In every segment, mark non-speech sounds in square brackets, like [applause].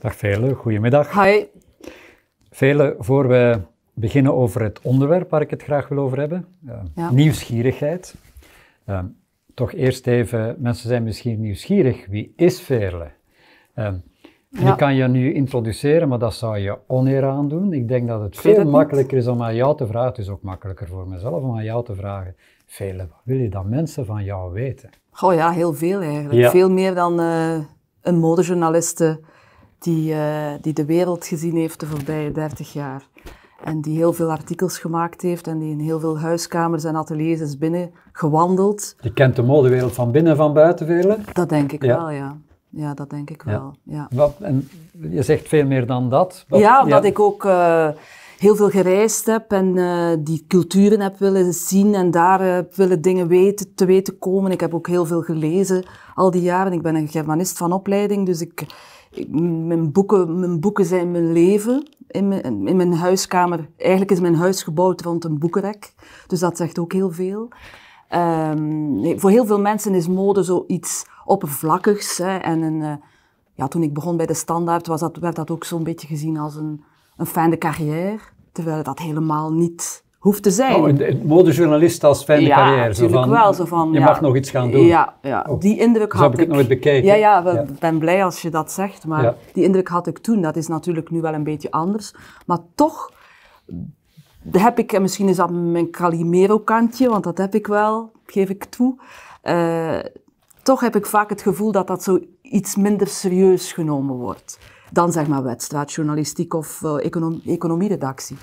Dag Vele, goedemiddag. Hi. Vele, voor we beginnen over het onderwerp waar ik het graag wil over hebben, eh, ja. nieuwsgierigheid. Ehm, toch eerst even, mensen zijn misschien nieuwsgierig, wie is Vele? Ehm, ik kan je nu introduceren, maar dat zou je oneer aandoen. Ik denk dat het veel makkelijker is om aan jou te vragen. Het is ook makkelijker voor mezelf om aan jou te vragen. Vele, wat wil je dat mensen van jou weten? Oh ja, heel veel eigenlijk. Veel meer dan eh, een modejournaliste die, eh, die de wereld gezien heeft de voorbije 30 jaar. En die heel veel artikels gemaakt heeft en die in heel veel huiskamers en ateliers is binnen gewandeld. Je kent de modewereld van binnen en van buiten velen? Dat denk ik wel, ja. Ja, dat denk ik wel. Ja. Wat, en je zegt veel meer dan dat. ja, omdat ik ook eh, heel veel gereisd heb en eh, die culturen heb willen zien en daar willen dingen weten, te weten komen. Ik heb ook heel veel gelezen al die jaren. Ik ben een Germanist van opleiding, dus ik mijn, boeken, mijn boeken zijn mijn leven. In mijn, in mijn huiskamer, eigenlijk is mijn huis gebouwd rond een boekenrek. Dus dat zegt ook heel veel. Ehm, voor heel veel mensen is mode zoiets oppervlakkigs. Hè, en een, eh, ja, toen ik begon bij de Standaard was dat, werd dat ook zo'n beetje gezien als een, een fijne carrière. Terwijl dat helemaal niet hoeft te zijn. Oh, modejournalist als fijne ja, carrière. Zo van, wel. je mag nog iets gaan doen. Ja, ja die indruk dus had ik. heb ik het nooit bekeken. Ja, ja, ben blij als je dat zegt. Maar die indruk had ik toen. Dat is natuurlijk nu wel een beetje anders. Maar toch heb ik, en misschien is dat mijn Calimero-kantje, want dat heb ik wel, geef ik toe. Eh, toch heb ik vaak het gevoel dat dat zo iets minder serieus genomen wordt dan zeg maar wedstrijdjournalistiek of uh, economieredactie.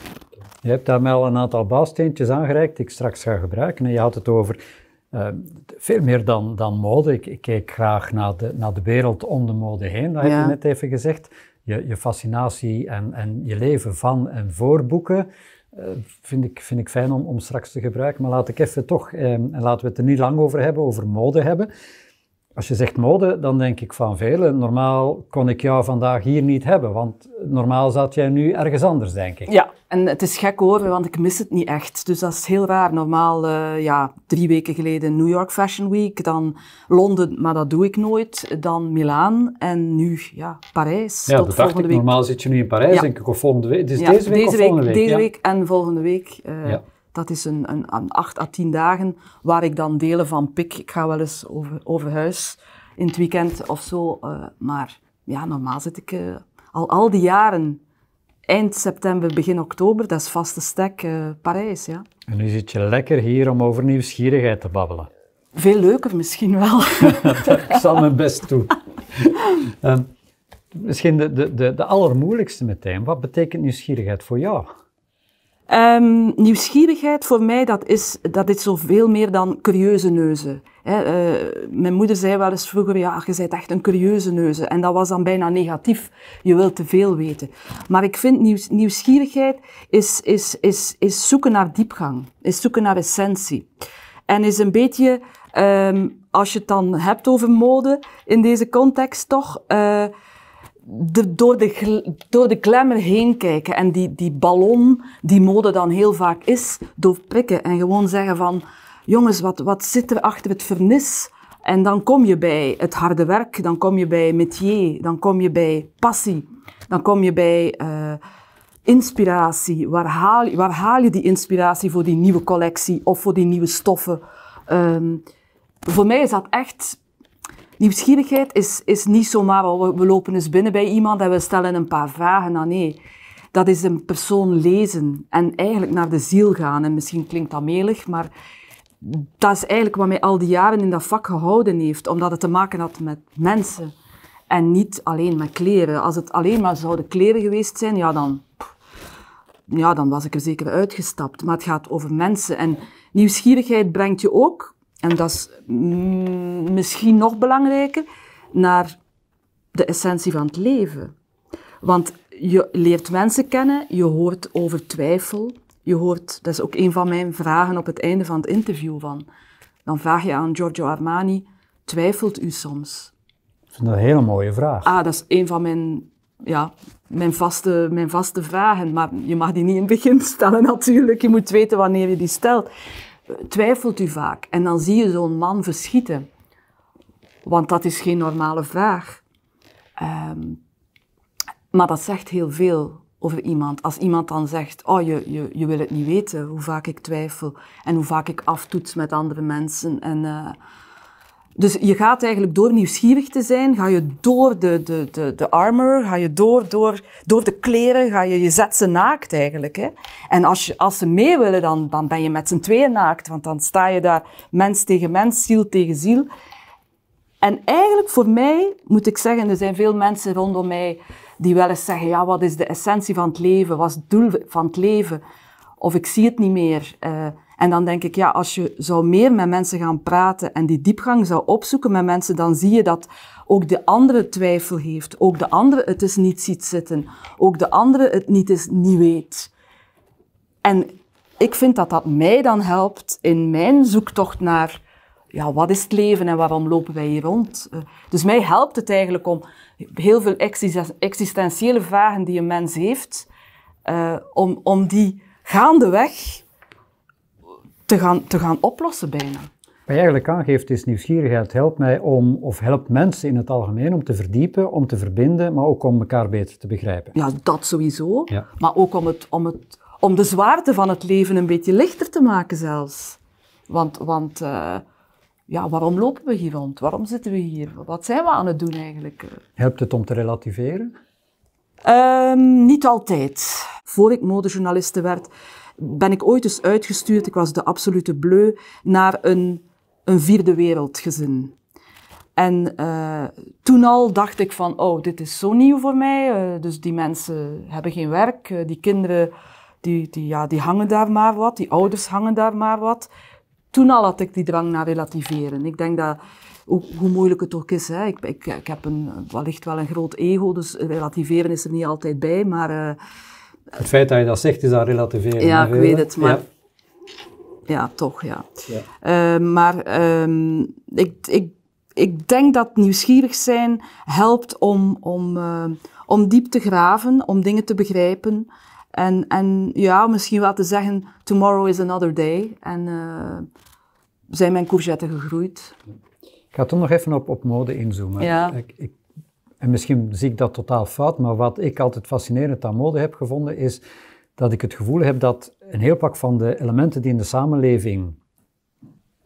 Je hebt daarmee al een aantal bouwsteentjes aangereikt die ik straks ga gebruiken. En je had het over eh, veel meer dan, dan mode. Ik, ik keek graag naar de, naar de wereld om de mode heen, dat heb je net even gezegd. Je, je fascinatie en, en je leven van en voor boeken. Eh, vind, ik, vind ik fijn om, om straks te gebruiken. Maar laat ik even toch, ehm, en laten we het er niet lang over hebben, over mode hebben. Als je zegt mode, dan denk ik van velen. Normaal kon ik jou vandaag hier niet hebben, want normaal zat jij nu ergens anders, denk ik. Ja, en het is gek hoor, want ik mis het niet echt. Dus dat is heel raar. Normaal, eh, ja, drie weken geleden New York Fashion Week, dan Londen, maar dat doe ik nooit. Dan Milaan en nu, ja, Parijs. Ja, tot dat volgende dacht ik. Week. Normaal zit je nu in Parijs, denk ik, of volgende week. Dus ja, deze week of week? Deze week en volgende week. Eh, dat is een, een, acht à tien dagen waar ik dan delen van pik. Ik ga wel eens over, over huis in het weekend of zo. Eh, maar ja, normaal zit ik eh, al, al die jaren eind september, begin oktober. Dat is vaste stek uh, Parijs, ja. En nu zit je lekker hier om over nieuwsgierigheid te babbelen. Veel leuker misschien wel. ik [laughs] zal mijn best doen. Ehm, misschien de, de, de, de allermoeilijkste meteen. Wat betekent nieuwsgierigheid voor jou? Um, nieuwsgierigheid voor mij, dat is, dat is zoveel meer dan curieuze neuzen. Eh, mijn moeder zei wel eens vroeger, ja, je bent echt een curieuze neuzen En dat was dan bijna negatief. Je wilt te veel weten. Maar ik vind nieuwsgierigheid is, is, is, is zoeken naar diepgang. Is zoeken naar essentie. En is een beetje, um, als je het dan hebt over mode, in deze context toch... Uh, door, de, door de klemmer heen kijken en die, die ballon, die mode dan heel vaak is, doorprikken en gewoon zeggen van, jongens, wat, wat zit er achter het vernis? En dan kom je bij het harde werk, dan kom je bij métier, dan kom je bij passie, dan kom je bij eh, inspiratie. Waar haal, waar haal je die inspiratie voor die nieuwe collectie of voor die nieuwe stoffen? Ehm, voor mij is dat echt Nieuwsgierigheid is, is niet zomaar, oh, we, we lopen eens binnen bij iemand en we stellen een paar vragen nou, Nee, dat is een persoon lezen en eigenlijk naar de ziel gaan. En misschien klinkt dat melig, maar dat is eigenlijk wat mij al die jaren in dat vak gehouden heeft. Omdat het te maken had met mensen en niet alleen met kleren. Als het alleen maar zouden kleren geweest zijn, ja dan, ja, dan was ik er zeker uitgestapt. Maar het gaat over mensen. En nieuwsgierigheid brengt je ook en dat is misschien nog belangrijker, naar de essentie van het leven. Want je leert mensen kennen, je hoort over twijfel, je hoort, dat is ook een van mijn vragen op het einde van het interview van, dan vraag je aan Giorgio Armani, twijfelt u soms? Ik vind dat een hele mooie vraag. Ah, dat is een van mijn, ja, mijn, vaste, mijn vaste vragen, maar je mag die niet in het begin stellen [laughs] natuurlijk, je moet weten wanneer je die stelt twijfelt u vaak. En dan zie je zo'n man verschieten. Want dat is geen normale vraag. Ehm, maar dat zegt heel veel over iemand. Als iemand dan zegt, oh je, je, je wil het niet weten, hoe vaak ik twijfel en hoe vaak ik aftoets met andere mensen. En, eh, dus je gaat eigenlijk door nieuwsgierig te zijn, ga je door de, de, de, de armor, ga je door, door, door de kleren, ga je, je zet ze naakt eigenlijk. Hè? En als, je, als ze mee willen, dan, dan ben je met z'n tweeën naakt, want dan sta je daar mens tegen mens, ziel tegen ziel. En eigenlijk voor mij, moet ik zeggen, er zijn veel mensen rondom mij die wel eens zeggen, ja, wat is de essentie van het leven, wat is het doel van het leven? Of ik zie het niet meer. Eh, en dan denk ik, ja, als je zo meer met mensen gaan praten en die diepgang zou opzoeken met mensen, dan zie je dat ook de andere twijfel heeft, ook de andere het is niet ziet zitten, ook de andere het niet is niet weet. En ik vind dat dat mij dan helpt in mijn zoektocht naar ja, wat is het leven en waarom lopen wij hier rond? Eh, dus mij helpt het eigenlijk om heel veel existentiële vragen die een mens heeft, eh, om, om die gaandeweg te gaan, te gaan oplossen bijna. Wat je eigenlijk aangeeft is nieuwsgierigheid helpt mij om, of helpt mensen in het algemeen om te verdiepen, om te verbinden, maar ook om elkaar beter te begrijpen. Ja, dat sowieso. Maar ook om, het, om, het, om de zwaarte van het leven een beetje lichter te maken zelfs. Want, want eh, ja, waarom lopen we hier rond? Waarom zitten we hier? Wat zijn we aan het doen eigenlijk? Helpt het om te relativeren? Ehm, niet altijd. Voor ik modejournaliste werd, ben ik ooit eens dus uitgestuurd, ik was de absolute bleu, naar een, een vierde wereldgezin. En eh, toen al dacht ik van, oh, dit is zo nieuw voor mij. Eh, dus die mensen hebben geen werk, eh, die kinderen die, die, ja, die hangen daar maar wat, die ouders hangen daar maar wat. Toen al had ik die drang naar relativeren. Ik denk dat, hoe, hoe moeilijk het ook is, hè, ik, ik, ik, heb een, wellicht wel een groot ego, dus relativeren is er niet altijd bij, maar... Het feit dat je dat zegt is aan relativeren. Ja, ik weet het, maar... Ja. toch, ja. Eh, maar ehm, ik, ik, ik denk dat nieuwsgierig zijn helpt om, om, eh, om diep te graven, om dingen te begrijpen. En, en ja, misschien wel te zeggen, tomorrow is another day. En eh, zijn mijn courgetten gegroeid. Ik ga toch nog even op, op mode inzoomen. Ja. ik en misschien zie ik dat totaal fout, maar wat ik altijd fascinerend aan mode heb gevonden, is dat ik het gevoel heb dat een heel pak van de elementen die in de samenleving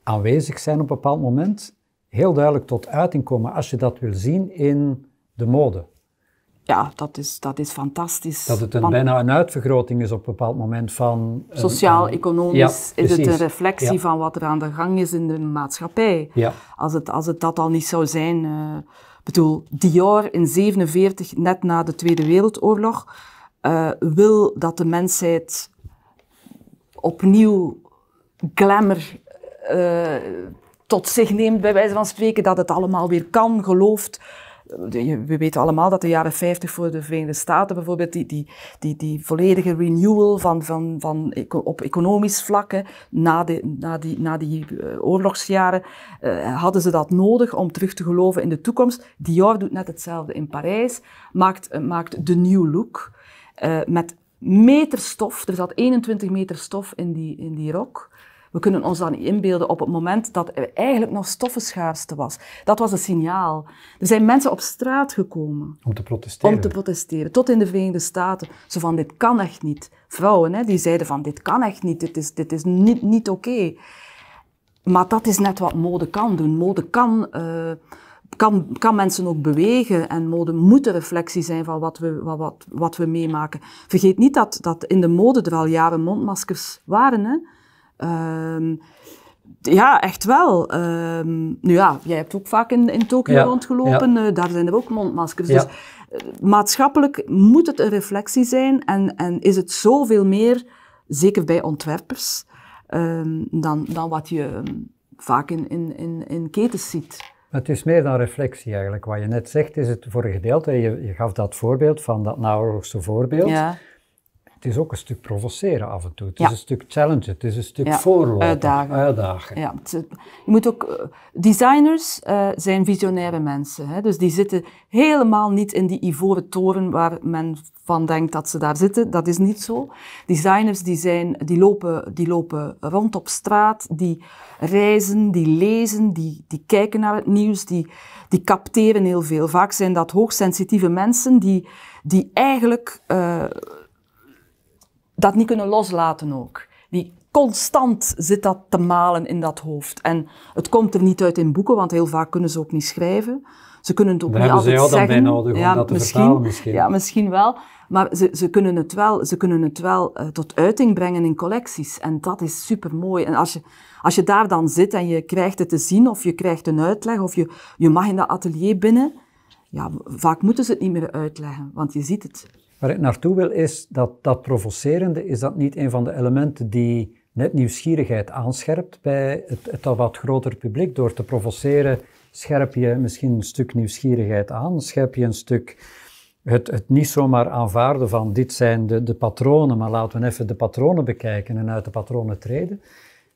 aanwezig zijn op een bepaald moment, heel duidelijk tot uiting komen als je dat wil zien in de mode. Ja, dat is, dat is fantastisch. Dat het een, bijna een uitvergroting is op een bepaald moment van... Sociaal-economisch is het een reflectie van wat er aan de gang is in de maatschappij. Ja. Als, het, als het dat al niet zou zijn... Eh, bedoel, Dior in 47, net na de Tweede Wereldoorlog, eh, wil dat de mensheid opnieuw glamour eh, tot zich neemt, bij wijze van spreken, dat het allemaal weer kan, gelooft we weten allemaal dat de jaren 50 voor de Verenigde Staten bijvoorbeeld, die, die, die, die volledige renewal van, van, van, op economisch vlak, na, de, na die, na die eh, oorlogsjaren, eh, hadden ze dat nodig om terug te geloven in de toekomst. Dior doet net hetzelfde in Parijs, maakt, eh, maakt de new look met meter stof. Er zat 21 meter stof in die, in die rok. We kunnen ons dan inbeelden op het moment dat er eigenlijk nog stoffenschaarste was. Dat was een signaal. Er zijn mensen op straat gekomen. Om te protesteren. Om te protesteren. Tot in de Verenigde Staten. Zo van, dit kan echt niet. Vrouwen, hè, die zeiden van, dit kan echt niet. Dit is, dit is niet, niet oké. Maar dat is net wat mode kan doen. Mode kan... Eh, kan, kan, mensen ook bewegen en mode moet een reflectie zijn van wat we, wat, wat, wat we meemaken. Vergeet niet dat, dat in de mode er al jaren mondmaskers waren. Hè? Ehm, ja, echt wel. Ehm, nu ja, jij hebt ook vaak in, in Tokio rondgelopen. Eh, daar zijn er ook mondmaskers. Dus eh, maatschappelijk moet het een reflectie zijn. En, en is het zoveel meer, zeker bij ontwerpers, ehm, dan, dan wat je vaak in, in, in, in ketens ziet. Het is meer dan reflectie eigenlijk. Wat je net zegt is het voor een gedeelte. Je, je gaf dat voorbeeld van dat nauwelijks voorbeeld. Het is ook een stuk provoceren af en toe. Het is een stuk challenge, het is een stuk voorlopen, uitdagen. Ja, je moet ook, eh, designers eh, zijn visionaire mensen. Hè? Dus die zitten helemaal niet in die ivoren toren waar men van denkt dat ze daar zitten. Dat is niet zo. Designers die zijn, die lopen, die lopen rond op straat, die reizen, die lezen, die, die kijken naar het nieuws, die, die capteren heel veel. Vaak zijn dat hoogsensitieve mensen die, die eigenlijk eh, dat niet kunnen loslaten ook. Die constant zit dat te malen in dat hoofd. En het komt er niet uit in boeken, want heel vaak kunnen ze ook niet schrijven. Ze kunnen het ook niet altijd zeggen. hebben ze jou dan bij nodig ja, om dat te misschien, Ja, misschien wel. Maar ze, ze kunnen het wel, ze kunnen het wel eh, tot uiting brengen in collecties. En dat is super mooi. En als je, als je daar dan zit en je krijgt het te zien, of je krijgt een uitleg, of je, je mag in dat atelier binnen, ja, vaak moeten ze het niet meer uitleggen, want je ziet het. Waar ik naartoe wil is dat dat provocerende, is dat niet een van de elementen die net nieuwsgierigheid aanscherpt bij het, het al wat groter publiek? Door te provoceren scherp je misschien een stuk nieuwsgierigheid aan, scherp je een stuk het, het niet zomaar aanvaarden van dit zijn de, de patronen, maar laten we even de patronen bekijken en uit de patronen treden.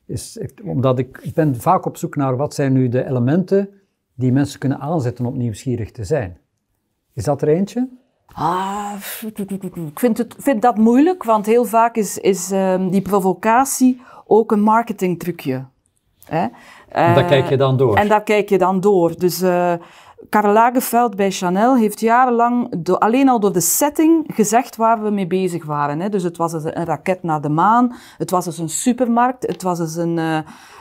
Is, omdat ik, ik ben vaak op zoek naar wat zijn nu de elementen die mensen kunnen aanzetten om nieuwsgierig te zijn. Is dat er eentje? Ah, ik vind, het, dat moeilijk, want heel vaak is, is ehm, die provocatie ook een marketingtrucje. Hè? En daar kijk je dan door. En daar kijk je dan door. Dus uh, eh, Karel Lagerfeld bij Chanel heeft jarenlang alleen al door de setting gezegd waar we mee bezig waren. Hè? Dus het was dus een raket naar de maan, het was dus een supermarkt, het was dus een, uh,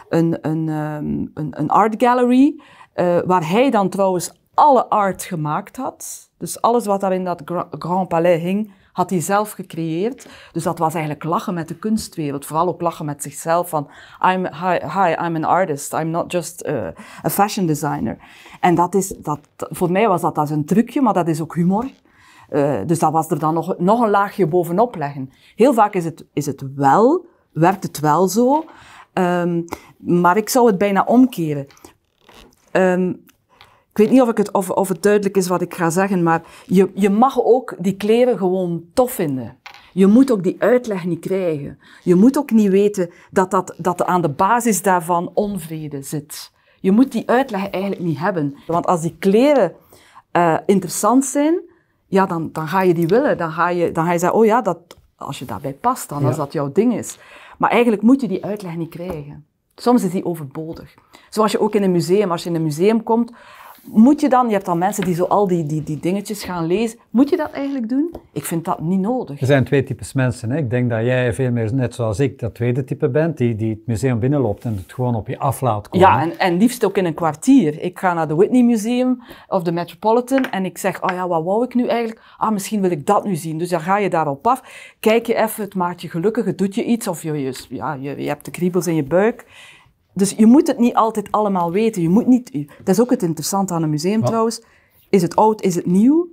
een, een, ehm, een, een art gallery. Eh, waar hij dan trouwens alle art gemaakt had. Dus alles wat daar in dat Grand Palais hing, had hij zelf gecreëerd. Dus dat was eigenlijk lachen met de kunstwereld. Vooral ook lachen met zichzelf. Van, I'm, hi, hi I'm an artist. I'm not just a, eh, a fashion designer. En dat is, dat, voor mij was dat, als een trucje, maar dat is ook humor. Eh, dus dat was er dan nog, nog een laagje bovenop leggen. Heel vaak is het, is het wel, werkt het wel zo. Ehm, maar ik zou het bijna omkeren. Ehm, ik weet niet of, ik het, of, of het duidelijk is wat ik ga zeggen, maar je, je mag ook die kleren gewoon tof vinden. Je moet ook die uitleg niet krijgen. Je moet ook niet weten dat, dat, dat aan de basis daarvan onvrede zit. Je moet die uitleg eigenlijk niet hebben. Want als die kleren eh, interessant zijn, ja, dan, dan ga je die willen. Dan ga je, dan ga je zeggen, oh ja, dat, als je daarbij past, dan als dat jouw ding is. Maar eigenlijk moet je die uitleg niet krijgen. Soms is die overbodig. Zoals je ook in een museum, als je in een museum komt moet je dan, je hebt al mensen die zo al die, die, die dingetjes gaan lezen, moet je dat eigenlijk doen? Ik vind dat niet nodig. Er zijn twee types mensen. Hè. Ik denk dat jij veel meer, net zoals ik, dat tweede type bent, die, die het museum binnenloopt en het gewoon op je af laat komen. Ja, en, en liefst ook in een kwartier. Ik ga naar de Whitney Museum of de Metropolitan en ik zeg, oh ja, wat wou ik nu eigenlijk? Ah, misschien wil ik dat nu zien. Dus dan ga je daarop af. Kijk je even, het maakt je gelukkig, het doet je iets of je, je, ja, je hebt de kriebels in je buik. Dus je moet het niet altijd allemaal weten. Je moet niet, dat is ook het interessante aan een museum trouwens. Is het oud, is het nieuw?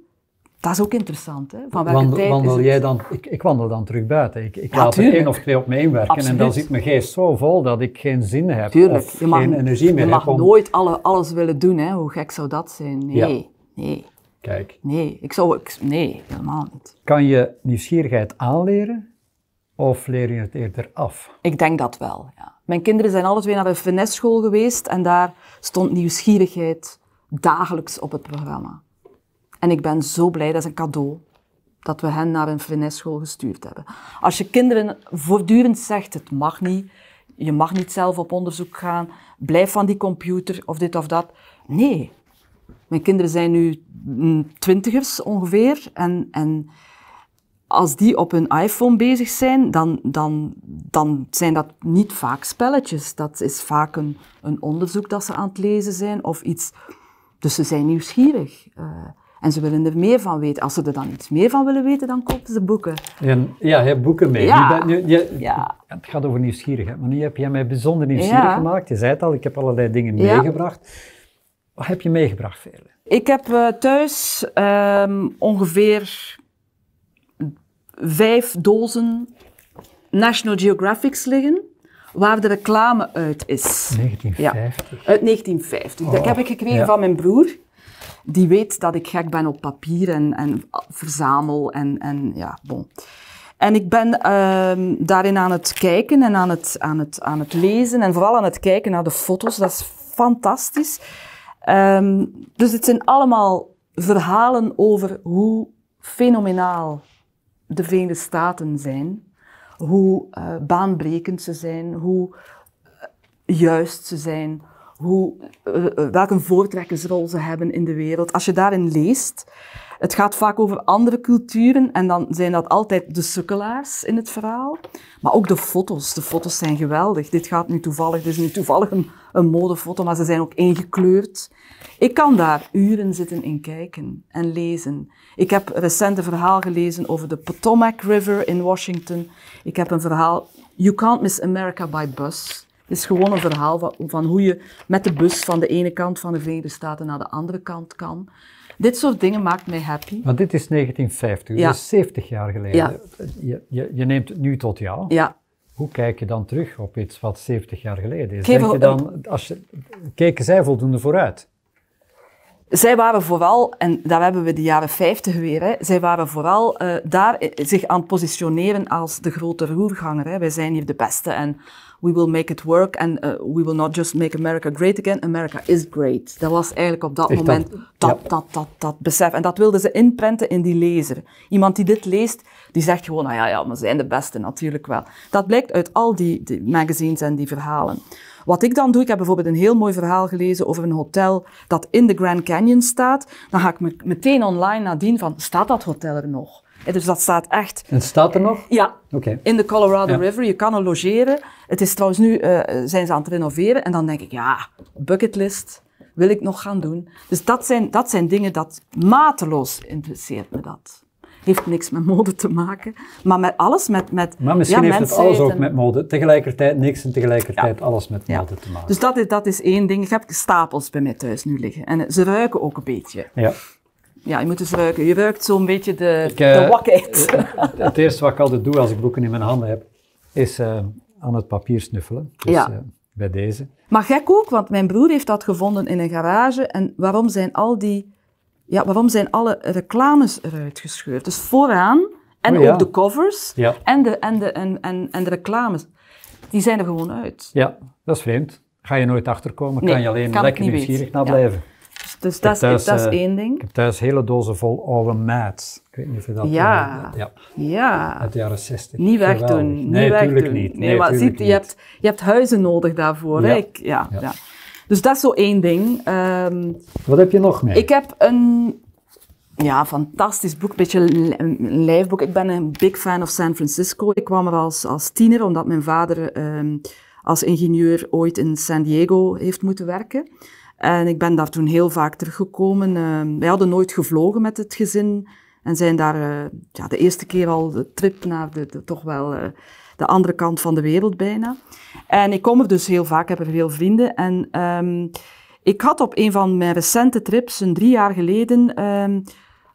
Dat is ook interessant. Hè? Van welke wandel, tijd wandel jij dan, ik, ik, wandel dan terug buiten. Ik, ik laat er één of twee op me inwerken. En dan zit mijn geest zo vol dat ik geen zin heb. Tuurlijk. Of je mag, geen energie meer je mag nooit alle, alles willen doen. Hè? Hoe gek zou dat zijn? Nee, nee. Kijk. Nee, ik zou, ik, nee, helemaal niet. Kan je nieuwsgierigheid aanleren of leer je het eerder af? Ik denk dat wel, ja. Mijn kinderen zijn alle twee naar de finesschool geweest en daar stond nieuwsgierigheid dagelijks op het programma. En ik ben zo blij, dat is een cadeau, dat we hen naar een finesschool gestuurd hebben. Als je kinderen voortdurend zegt, het mag niet, je mag niet zelf op onderzoek gaan, blijf van die computer of dit of dat. Nee, mijn kinderen zijn nu twintigers ongeveer en, en als die op hun iPhone bezig zijn, dan, dan, dan zijn dat niet vaak spelletjes. Dat is vaak een, onderzoek dat ze aan het lezen zijn of iets. Dus ze zijn nieuwsgierig. Eh, en ze willen er meer van weten. Als ze er dan iets meer van willen weten, dan kopen ze boeken. En, ja, je hebt boeken mee. Ja. Nu, je, ja. Het gaat over nieuwsgierigheid. Maar nu heb jij mij bijzonder nieuwsgierig gemaakt. Je zei het al, ik heb allerlei dingen meegebracht. Wat heb je meegebracht, Vele? Ik heb eh, thuis ehm, ongeveer vijf dozen National Geographics liggen waar de reclame uit is. 1950? uit 1950. dat heb ik oh, gekregen van mijn broer. Die weet dat ik gek ben op papier en, en verzamel en, en ja, bon. En ik ben ehm, daarin aan het kijken en aan het, aan, het, aan het lezen en vooral aan het kijken naar de foto's. Dat is fantastisch. Ehm, dus het zijn allemaal verhalen over hoe fenomenaal de Verenigde Staten zijn, hoe eh, baanbrekend ze zijn, hoe eh, juist ze zijn, hoe, eh, welke voortrekkersrol ze hebben in de wereld. Als je daarin leest, het gaat vaak over andere culturen en dan zijn dat altijd de sukkelaars in het verhaal. Maar ook de foto's. De foto's zijn geweldig. Dit gaat nu toevallig, dit is nu toevallig een modefoto, maar ze zijn ook ingekleurd. Ik kan daar uren zitten in kijken en lezen. Ik heb recent een verhaal gelezen over de Potomac River in Washington. Ik heb een verhaal, You Can't Miss America by Bus. Het is gewoon een verhaal van, hoe je met de bus van de ene kant van de Verenigde Staten naar de andere kant kan. Dit soort dingen maakt mij happy. Want dit is 1950, dus ja. dus 70 jaar geleden. Je, je, je, neemt het nu tot jou. Ja. Hoe kijk je dan terug op iets wat 70 jaar geleden is? Denk je dan, als je, keken zij voldoende vooruit? Zij waren vooral, en daar hebben we de jaren 50 weer, hè, zij waren vooral eh, daar zich aan het positioneren als de grote roerganger. Hè. Wij zijn hier de beste. En we will make it work and uh, we will not just make America great again. America is great. Dat was eigenlijk op dat moment dat? Dat, dat, besef. En dat wilden ze inprenten in die lezer. Iemand die dit leest, die zegt gewoon, nou ja, ja, we zijn de beste natuurlijk wel. Dat blijkt uit al die, die magazines en die verhalen. Wat ik dan doe, ik heb bijvoorbeeld een heel mooi verhaal gelezen over een hotel dat in de Grand Canyon staat. Dan ga ik meteen online nadien van, staat dat hotel er nog? Eh, dus dat staat echt... En staat er nog? Ja, okay. in de Colorado River. Je kan er logeren. Het is trouwens nu, eh, zijn ze aan het renoveren. En dan denk ik, ja, bucketlist wil ik nog gaan doen. Dus dat zijn, dat zijn dingen dat mateloos interesseert me dat heeft niks met mode te maken. Maar met alles, met, met Maar misschien ja, heeft het alles ook met mode. Tegelijkertijd niks en tegelijkertijd alles met mode te maken. Dus dat is, dat is één ding. Ik heb stapels bij mij thuis nu liggen. En ze ruiken ook een beetje. Ja ja, je moet dus ruiken. Je ruikt zo'n beetje de, de eh, wakheid. Eh, eh, het eerste wat ik altijd doe als ik boeken in mijn handen heb, is aan het papier snuffelen. Dus, ja. bij deze. Maar gek ook, want mijn broer heeft dat gevonden in een garage. En waarom zijn al die... Ja, waarom zijn alle reclames eruit gescheurd? Dus vooraan, en oh, ook de covers, ja. en, de, en, de, en, en, en de reclames. Die zijn er gewoon uit. Ja, dat is vreemd. Ga je nooit achterkomen, kan je alleen lekker nieuwsgierig naar blijven. Dus dat, dat is eh, één ding. Ik heb thuis hele dozen vol oude mats. Ik weet niet of je dat... Ja. Eh, ja. ja. Uit de jaren 60. Niet wegdoen. Niet nee, wegdoen. Niet. Nee, maar Je, hebt, je hebt huizen nodig daarvoor. Ja. Ik, ja, ja. Dus dat is zo één ding. Ehm, Wat heb je nog mee? Ik heb een... Ja, fantastisch boek. een Beetje een lijfboek. Ik ben een big fan of San Francisco. Ik kwam er als, als tiener, omdat mijn vader ehm, als ingenieur ooit in San Diego heeft moeten werken. En ik ben daar toen heel vaak teruggekomen. Uh, wij hadden nooit gevlogen met het gezin. En zijn daar eh, ja, de eerste keer al de trip naar de, toch wel eh, de andere kant van de wereld bijna. En ik kom er dus heel vaak, heb er veel vrienden. En ehm, ik had op een van mijn recente trips, een drie jaar geleden, ehm,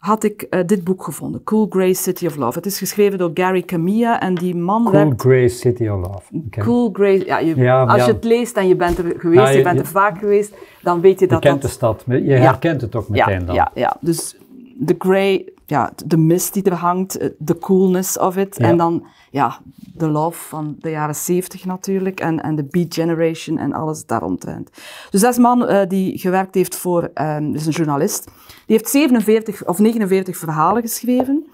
had ik eh, dit boek gevonden, Cool Grey City of Love. Het is geschreven door Gary Camilla en die man Cool Grey City of Love. Cool Grey, ja, als je het leest en je bent er geweest, nou, je, bent er vaak geweest, dan weet je dat Je kent de stad, je herkent het ook meteen dan. Ja, ja, dus de Grey, ja, de mist die er hangt, eh, de coolness of it. En dan ja, de love van de jaren zeventig natuurlijk. En, en de Beat Generation en alles daaromtrent. Dus dat is een man eh, die gewerkt heeft voor, um, ehm, is dus een journalist. Die heeft 47 of 49 verhalen geschreven.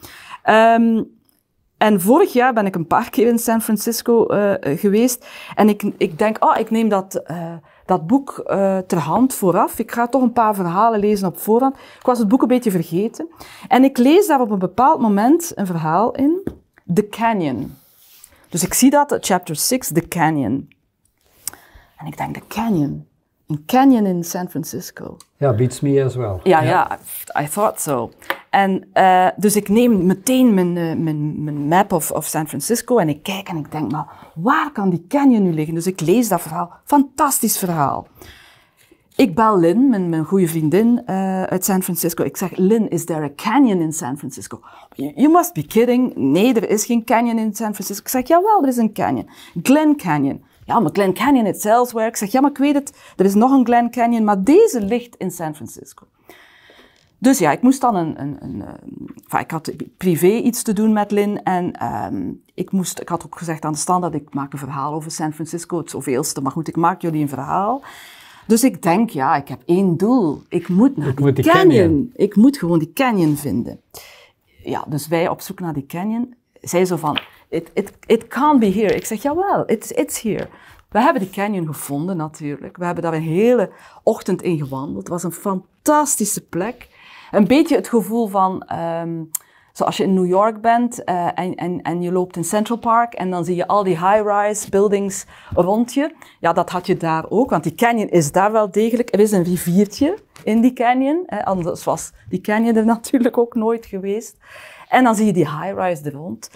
Ehm, en vorig jaar ben ik een paar keer in San Francisco eh, geweest. En ik, ik denk, oh, ik neem dat dat boek eh, ter hand vooraf. Ik ga toch een paar verhalen lezen op voorhand. Ik was het boek een beetje vergeten. En ik lees daar op een bepaald moment een verhaal in. The Canyon. Dus ik zie dat, eh, chapter 6, The Canyon. En ik denk, The Canyon. Een canyon in San Francisco. Ja, beats me as well. Ja, ja, I thought so. En, uh, dus ik neem meteen mijn, eh, mijn, mijn map of, of, San Francisco en ik kijk en ik denk, maar waar kan die canyon nu liggen? Dus ik lees dat verhaal. Fantastisch verhaal. Ik bel Lynn, mijn, mijn goede vriendin uh, uit San Francisco. Ik zeg, Lynn, is there a canyon in San Francisco? You must be kidding. Nee, er is geen canyon in San Francisco. Ik zeg, jawel, er is een canyon. Glen Canyon. Ja, maar Glen Canyon, zelfs waar. Ik zeg, ja, maar ik weet het. Er is nog een Glen Canyon, maar deze ligt in San Francisco. Dus ja, ik moest dan een. een, een, eh, ik had privé iets te doen met Lin. En ehm, ik, moest, ik had ook gezegd aan de dat ik maak een verhaal over San Francisco, het zoveelste. Maar goed, ik maak jullie een verhaal. Dus ik denk, ja, ik heb één doel. Ik moet naar die, canyon. Ik moet gewoon die canyon vinden. Ja, dus wij op zoek naar die canyon. Zij zo van, it, it, it can't be here. Ik zeg, jawel, it's, it's here. We hebben de canyon gevonden natuurlijk. We hebben daar een hele ochtend in gewandeld. Het was een fantastische plek. Een beetje het gevoel van, um, zoals je in New York bent eh, en, en, en je loopt in Central Park en dan zie je al die high-rise buildings rond je. Ja, dat had je daar ook, want die canyon is daar wel degelijk. Er is een riviertje in die canyon, hè, eh, anders was die canyon er [laughs] natuurlijk ook nooit geweest. En dan zie je die high-rise er rond.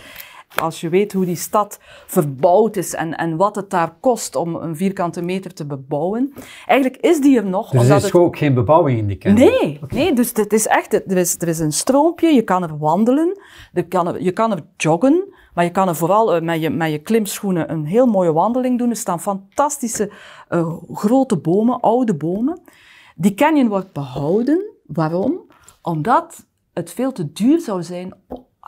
Als je weet hoe die stad verbouwd is en, en wat het daar kost om een vierkante meter te bebouwen. Eigenlijk is die er nog. Dus er is het... ook geen bebouwing in die kern? Nee, nee dus het is echt, er is, er is een stroompje, je kan er wandelen, kan je kan er joggen. Maar je kan er vooral eh, met je, met je klimschoenen een heel mooie wandeling doen. Er staan fantastische eh, grote bomen, oude bomen. Die canyon wordt behouden. Waarom? Omdat het veel te duur zou zijn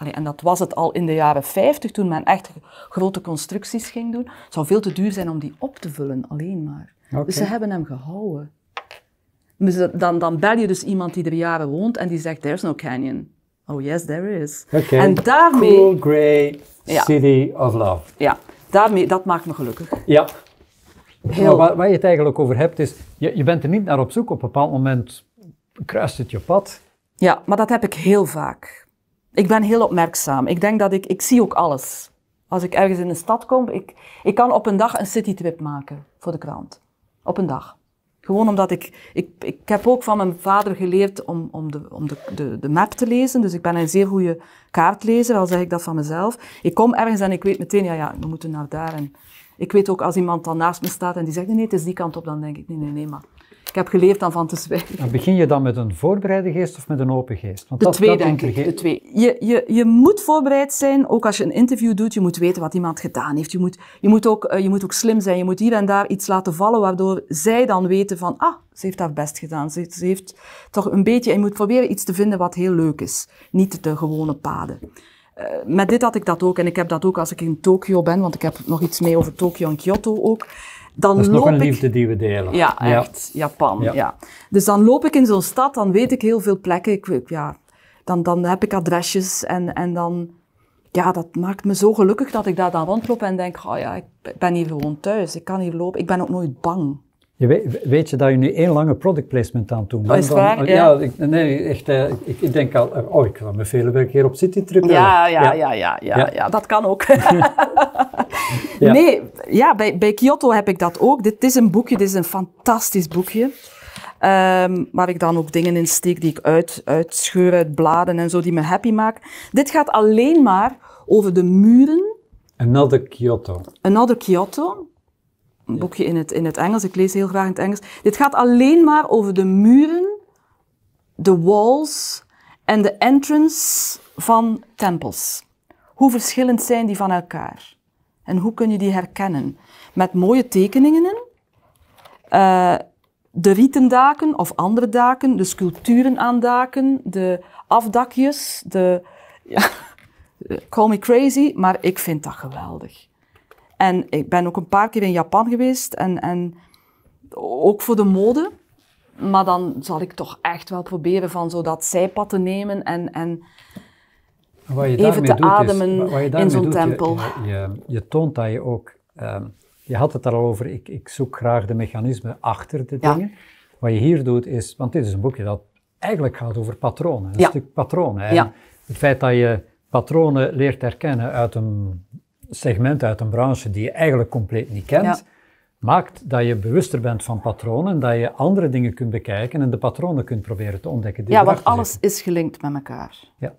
en dat was het al in de jaren 50, toen men echt grote constructies ging doen. Het zou veel te duur zijn om die op te vullen, alleen maar. Dus ze hebben hem gehouden. Dus dan, dan bel je dus iemand die er jaren woont en die zegt, there's no canyon. Oh yes, there is. Okay. En daarmee... Cool, grey city of love. Ja, daarmee, dat maakt me gelukkig. Ja. Waar, waar, je het eigenlijk over hebt is, je, je bent er niet naar op zoek. Op een bepaald moment kruist het je pad. Ja, maar dat heb ik heel vaak. Ik ben heel opmerkzaam. Ik denk dat ik, ik zie ook alles. Als ik ergens in een stad kom, ik, ik kan op een dag een citytrip maken voor de krant. Op een dag. Gewoon omdat ik, ik, ik heb ook van mijn vader geleerd om, om, de, om de, de, de map te lezen. Dus ik ben een zeer goede kaartlezer, al zeg ik dat van mezelf. Ik kom ergens en ik weet meteen, ja, ja, we moeten naar daar. En ik weet ook als iemand dan naast me staat en die zegt, nee, nee het is die kant op, dan denk ik, nee, nee, nee, maar ik heb geleerd dan van te zwijgen. begin je dan met een voorbereide geest of met een open geest? Want de dat, twee, dat denk ik. De twee. Je, je, je moet voorbereid zijn, ook als je een interview doet. Je moet weten wat iemand gedaan heeft. Je moet, je, moet ook, eh, je moet ook slim zijn. Je moet hier en daar iets laten vallen, waardoor zij dan weten van... Ah, ze heeft haar best gedaan. Ze, heeft toch een beetje... je moet proberen iets te vinden wat heel leuk is. Niet de gewone paden. Eh, met dit had ik dat ook. En ik heb dat ook als ik in Tokio ben, want ik heb nog iets mee over Tokio en Kyoto ook dan dat is loop nog een liefde ik... die we delen. Ja, echt. Japan, ja. Dus dan loop ik in zo'n stad, dan weet ik heel veel plekken. Ik, ja, dan, dan heb ik adresjes en, en dan... Ja, dat maakt me zo gelukkig dat ik daar dan rondloop en denk... Oh ja, ik ben hier gewoon thuis. Ik kan hier lopen. Ik ben ook nooit bang. Je weet, weet, je dat je nu één lange product placement aan doen oh, bent? ja. ik, nee, echt, eh, ik, ik, denk al, eh, oh, ik ga me vele keer op Citytrip. Ja ja ja ja, ja, ja, ja, dat kan ook. [laughs] [laughs] Nee, ja, bij, Kyoto heb ik dat ook. Dit is een boekje, dit is een fantastisch boekje. Um, waar ik dan ook dingen in steek die ik uit, uitscheur uit bladen en zo, die me happy maken. Dit gaat alleen maar over de muren. Another Kyoto. Another Kyoto. Een boekje in het, in het Engels, ik lees heel graag in het Engels. Dit gaat alleen maar over de muren, de walls en de entrance van tempels. Hoe verschillend zijn die van elkaar? En hoe kun je die herkennen? Met mooie tekeningen in. Uh, de rietendaken of andere daken, de sculpturen aan daken, de afdakjes, de... [laughs] Ja, call me crazy, maar ik vind dat geweldig. En ik ben ook een paar keer in Japan geweest en, en ook voor de mode. Maar dan zal ik toch echt wel proberen van zo dat zijpad te nemen en, en even te ademen in zo'n tempel. Je, je, toont dat je ook, ehm, je had het daar al over, ik, ik zoek graag de mechanismen achter de dingen. Wat je hier doet is, want dit is een boekje dat eigenlijk gaat over patronen, een stuk patronen. Ja. Het feit dat je patronen leert herkennen uit een segment, uit een branche die je eigenlijk compleet niet kent, maakt dat je bewuster bent van patronen, dat je andere dingen kunt bekijken en de patronen kunt proberen te ontdekken. Die ja, want alles is gelinkt met elkaar. Ja.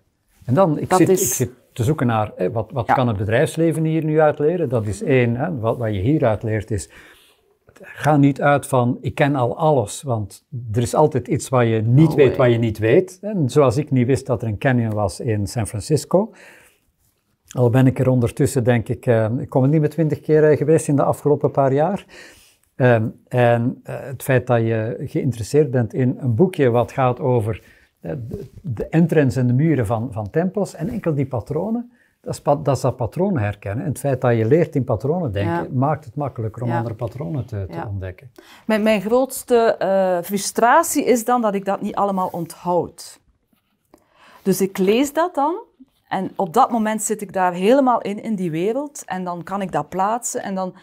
En dan, ik, zit, ik te zoeken naar wat, wat kan het bedrijfsleven hier nu uitleren. Dat is één. Hè, wat, wat je hieruit leert is, ga niet uit van ik ken al alles, want er is altijd iets wat je niet weet, wat je niet weet. En zoals ik niet wist dat er een canyon was in San Francisco. Al ben ik er ondertussen, denk ik, eh, ik kom er niet meer twintig keer eh, geweest in de afgelopen paar jaar. Ehm, en eh, het feit dat je geïnteresseerd bent in een boekje wat gaat over de, eh, de entrance en de muren van, van tempels en enkel die patronen. Dat is, dat is, dat patroon herkennen. En het feit dat je leert in patronen denken, maakt het makkelijker om andere patronen te, te ja. ontdekken. Mijn, mijn grootste eh, frustratie is dan dat ik dat niet allemaal onthoud. Dus ik lees dat dan. En op dat moment zit ik daar helemaal in, in die wereld. En dan kan ik dat plaatsen. En dan,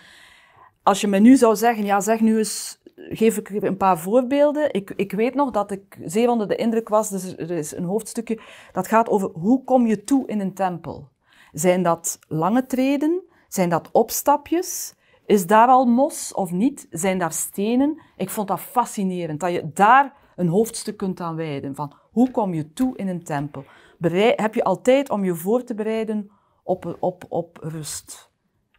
als je me nu zou zeggen, ja zeg nu eens geef ik een paar voorbeelden. Ik, ik weet nog dat ik zeer onder de indruk was, dus er is een hoofdstukje dat gaat over hoe kom je toe in een tempel. Zijn dat lange treden? Zijn dat opstapjes? Is daar al mos of niet? Zijn daar stenen? Ik vond dat fascinerend, dat je daar een hoofdstuk kunt aan wijden. Van hoe kom je toe in een tempel? heb je altijd om je voor te bereiden op, op, op rust?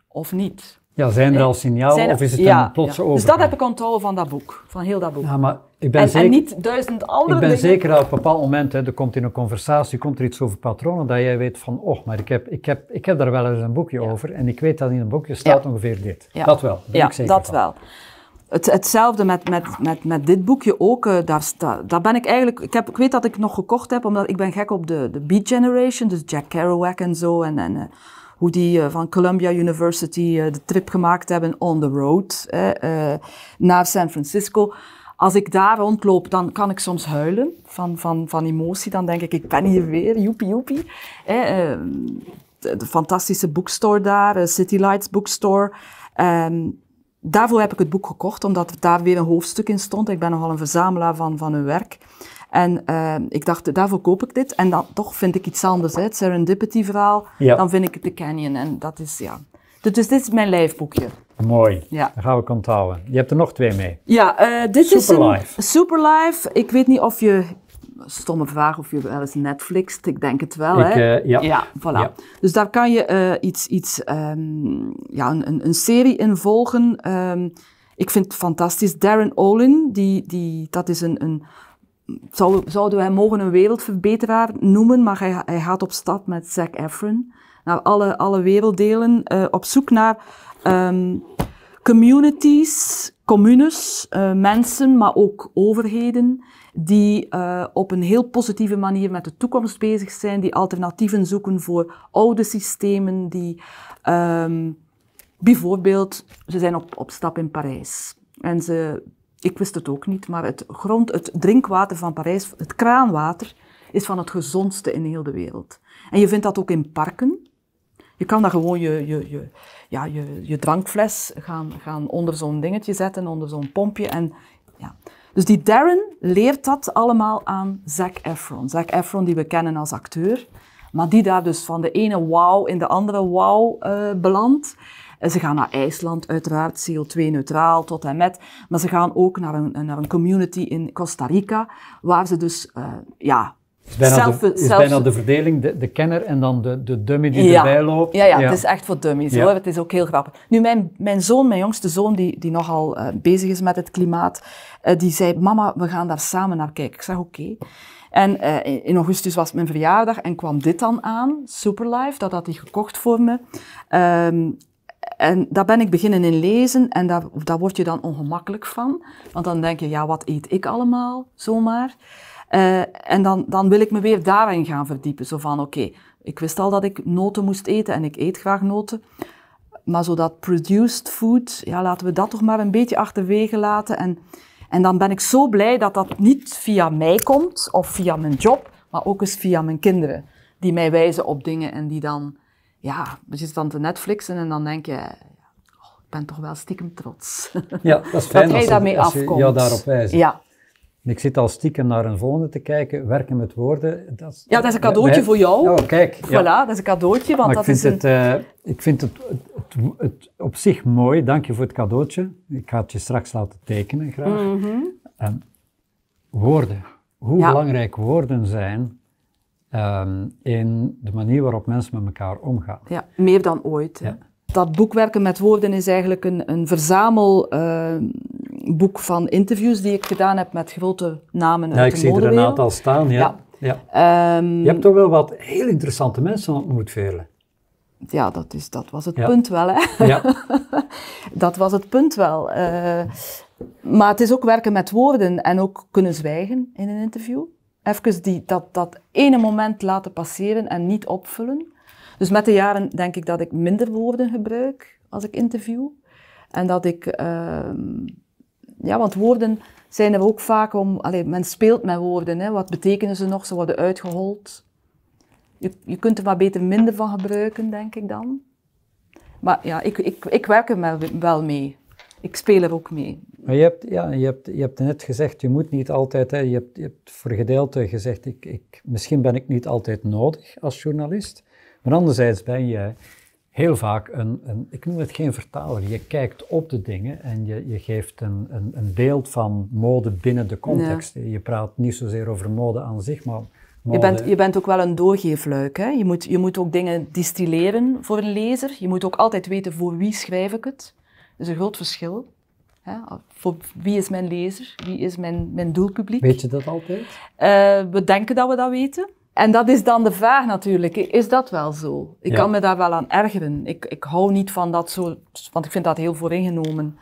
Of niet? Ja, zijn er eh, al signalen of is het een plotse ja. Dus dat heb ik controle van dat boek, van heel dat boek. Ja, maar ik ben zeker, en niet duizend andere Ik ben zeker dat op een bepaald moment, hè, er komt in een conversatie komt er iets over patronen, dat jij weet van, och, maar ik heb, ik heb, ik heb daar wel eens een boekje over en ik weet dat in een boekje staat ongeveer dit. Dat wel, ja, ik dat wel. Het, hetzelfde met, met, met, met dit boekje ook. Eh, daar, sta, daar ben ik eigenlijk... Ik, heb, ik weet dat ik nog gekocht heb, omdat ik ben gek op de, de Beat Generation, dus Jack Kerouac en zo en... en eh, hoe die eh, van Columbia University eh, de trip gemaakt hebben on the road eh, naar San Francisco. Als ik daar rondloop, dan kan ik soms huilen van, van, van emotie. Dan denk ik, ik ben hier weer, joepie joepie. De, de fantastische boekstore daar, City Lights Bookstore. Ehm, daarvoor heb ik het boek gekocht, omdat daar weer een hoofdstuk in stond. Ik ben nogal een verzamelaar van, van hun werk. En eh, ik dacht, daarvoor koop ik dit. En dan toch vind ik iets anders. Hè. Het serendipity-verhaal. Dan vind ik het de Canyon. En dat is, ja. Dus, dus dit is mijn lijfboekje. Mooi. Ja. Dan gaan we onthouden. Je hebt er nog twee mee. Ja, uh, dit Superlife. is een Superlife. Ik weet niet of je stomme vraag of je wel eens Netflixt. Ik denk het wel, hè? Eh, ja. ja. voilà. Dus daar kan je iets, iets ehm, ja, een, een, serie in volgen. Ehm, ik vind het fantastisch. Darren Olin, die, die, dat is een, een zouden wij mogen een wereldverbeteraar noemen, maar hij, gaat op stap met Zac Efron naar nou, alle, alle werelddelen, eh, op zoek naar ehm, communities, communes, eh, mensen, maar ook overheden, die eh, op een heel positieve manier met de toekomst bezig zijn, die alternatieven zoeken voor oude systemen, die ehm, bijvoorbeeld, ze zijn op, op stap in Parijs. En ze ik wist het ook niet, maar het, grond, het drinkwater van Parijs, het kraanwater, is van het gezondste in heel de wereld. En je vindt dat ook in parken. Je kan daar gewoon je, je, je, ja, je, je drankfles gaan, gaan onder zo'n dingetje zetten, onder zo'n pompje. En, ja. Dus die Darren leert dat allemaal aan Zac Efron. Zac Efron die we kennen als acteur, maar die daar dus van de ene wow in de andere wow uh, eh, belandt. Eh, ze gaan naar IJsland, uiteraard CO2-neutraal tot en met. Maar ze gaan ook naar een, naar een community in Costa Rica, waar ze dus eh, ja, zelf, de, is zelf, bijna de verdeling, de, de, kenner en dan de, de dummy die erbij loopt. Ja, ja, het is echt voor dummies hoor. Het is ook heel grappig. Nu, mijn, mijn zoon, mijn jongste zoon, die, die nogal eh, bezig is met het klimaat, die zei, mama, we gaan daar samen naar kijken. Ik zeg, oké. En in augustus was mijn verjaardag en kwam dit dan aan, Superlife, dat had hij gekocht voor me. Ehm, en daar ben ik beginnen in lezen en daar, daar word je dan ongemakkelijk van. Want dan denk je, ja, wat eet ik allemaal zomaar? Eh, en dan, dan wil ik me weer daarin gaan verdiepen. Zo van, oké, ik wist al dat ik noten moest eten en ik eet graag noten. Maar zo dat produced food, ja, laten we dat toch maar een beetje achterwege laten. En, en dan ben ik zo blij dat dat niet via mij komt of via mijn job, maar ook eens via mijn kinderen. Die mij wijzen op dingen en die dan ja, je zit dan te Netflixen en dan denk je, oh, ik ben toch wel stiekem trots. Ja, dat is fijn dat daarmee afkomt. ja, daarop wijzen. Ja. Ik zit al stiekem naar een volgende te kijken, werken met woorden. Dat ja, dat is een cadeautje voor jou. Oh, kijk. Voilà, dat is een cadeautje. Want dat ik, vind is een... het, eh, ik vind het, het, op zich mooi. Dank je voor het cadeautje. Ik ga het je straks laten tekenen, graag. Mhm. woorden. Hoe belangrijk woorden zijn Ehm, in de manier waarop mensen met elkaar omgaan. Ja, meer dan ooit. Ja. Dat boekwerken met woorden is eigenlijk een, een verzamelboek ehm, van interviews die ik gedaan heb met grote namen ja, uit de Ik zie er een aantal staan, ja. ja. Ehm, je hebt toch wel wat heel interessante mensen ontmoet, Veerle. Ja, dat, is, dat was het punt wel. Hè? Ja. [laughs] dat was het punt wel. Eh. maar het is ook werken met woorden en ook kunnen zwijgen in een interview even die, dat, dat ene moment laten passeren en niet opvullen. Dus met de jaren denk ik dat ik minder woorden gebruik als ik interview. En dat ik, ehm, ja, want woorden zijn er ook vaak om, allez, men speelt met woorden. Hè. Wat betekenen ze nog? Ze worden uitgehold. Je, je kunt er maar beter minder van gebruiken, denk ik dan. Maar ja, ik, ik, ik werk er wel mee ik speel er ook mee. Maar je hebt, ja, je hebt, je hebt net gezegd, je moet niet altijd, hè, je, hebt, je hebt voor gedeelte gezegd, ik, ik, misschien ben ik niet altijd nodig als journalist. Maar anderzijds ben je heel vaak een, een, ik noem het geen vertaler, je kijkt op de dingen en je, je geeft een, een, een beeld van mode binnen de context. Je praat niet zozeer over mode aan zich, maar Je bent, je bent ook wel een doorgeefluik. Hè? Je, moet, je moet ook dingen distilleren voor een lezer. Je moet ook altijd weten voor wie schrijf ik het is een groot verschil. voor wie is mijn lezer? Wie is mijn, mijn doelpubliek? Weet je dat altijd? Eh, we denken dat we dat weten. En dat is dan de vraag natuurlijk. Is dat wel zo? Ik kan me daar wel aan ergeren. Ik, ik hou niet van dat zo, want ik vind dat heel vooringenomen.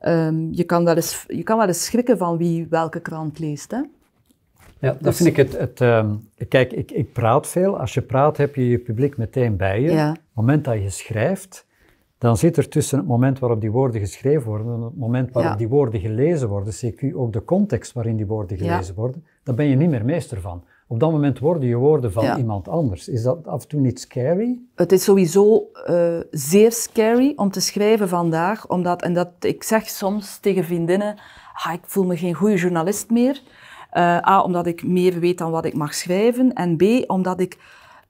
Ehm, je, kan wel eens, je kan wel eens schrikken van wie welke krant leest. Hè? Ja, dat dus- vind ik het. het ehm, kijk, ik, ik praat veel. Als je praat heb je je publiek meteen bij je. Op het moment dat je schrijft, dan zit er tussen het moment waarop die woorden geschreven worden en het moment waarop die woorden gelezen worden, CQ, ook de context waarin die woorden gelezen worden, daar ben je niet meer meester van. Op dat moment worden je woorden van iemand anders. Is dat af en toe niet scary? Het is sowieso eh, zeer scary om te schrijven vandaag, omdat, en dat ik zeg soms tegen vriendinnen, ah, ik voel me geen goede journalist meer. Uh, A, omdat ik meer weet dan wat ik mag schrijven. En B, omdat ik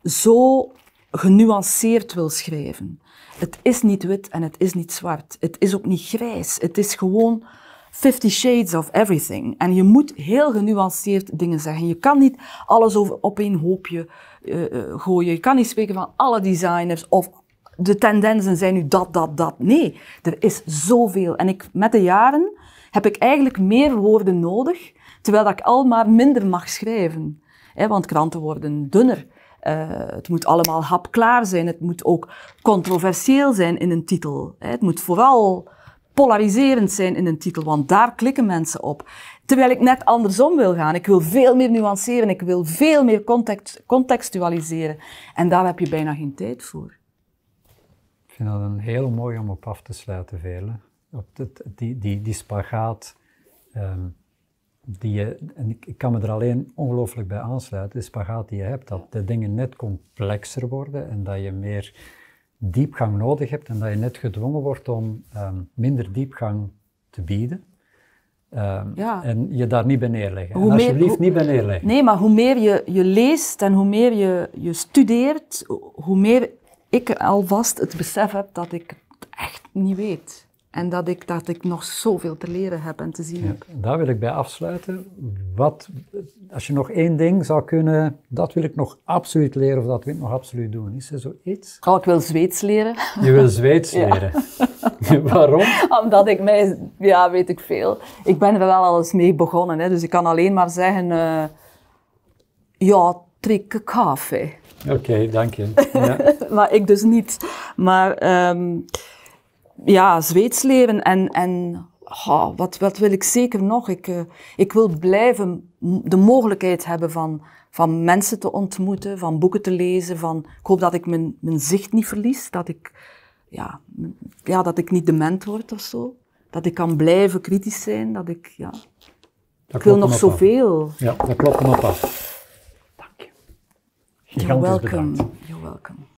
zo genuanceerd wil schrijven. Het is niet wit en het is niet zwart. Het is ook niet grijs. Het is gewoon 50 shades of everything. En je moet heel genuanceerd dingen zeggen. Je kan niet alles op één hoopje eh, eh, gooien. Je kan niet spreken van alle designers of de tendensen zijn nu dat, dat, dat. Nee, er is zoveel. En ik, met de jaren heb ik eigenlijk meer woorden nodig, terwijl ik al maar minder mag schrijven. want kranten worden dunner. Eh, het moet allemaal hapklaar zijn. Het moet ook controversieel zijn in een titel. Hè. Het moet vooral polariserend zijn in een titel, want daar klikken mensen op. Terwijl ik net andersom wil gaan. Ik wil veel meer nuanceren, ik wil veel meer context, contextualiseren. En daar heb je bijna geen tijd voor. Ik vind dat een heel mooi om op af te sluiten, velen. Op die, die, spagaat ehm, die je, en ik kan me er alleen ongelooflijk bij aansluiten, de spagaat die je hebt, dat de dingen net complexer worden en dat je meer diepgang nodig hebt en dat je net gedwongen wordt om ehm, minder diepgang te bieden. Ehm, en je daar niet bij neerleggen. Hoe en alsjeblieft niet bij neerleggen. Nee, maar hoe meer je, je leest en hoe meer je, je studeert, hoe meer ik alvast het besef heb dat ik het echt niet weet. En dat ik, dat ik nog zoveel te leren heb en te zien heb. Daar wil ik bij afsluiten. Wat, als je nog één ding zou kunnen, dat wil ik nog absoluut leren of dat wil ik nog absoluut doen. Is er zoiets? Ga oh, ik wel Zweeds leren. Je wil [laughs] Zweeds ja. leren. [laughs] Waarom? Omdat ik mij, ja, weet ik veel. Ik ben er wel alles mee begonnen, hè, dus ik kan alleen maar zeggen, eh, ja, trek koffie. Oké, dank je. [laughs] Ja. maar ik dus niet. Maar... Ehm, ja, Zweeds En, en oh, wat, wat wil ik zeker nog? Ik, eh, ik wil blijven de mogelijkheid hebben van, van mensen te ontmoeten, van boeken te lezen. Van, ik hoop dat ik mijn, mijn zicht niet verlies, dat ik, ja, ja, dat ik niet dement word of zo. Dat ik kan blijven kritisch zijn, dat ik, ja... ik wil nog zoveel. Ja, dat klopt hem op Dank je. You're welcome. Bedankt. You're welcome.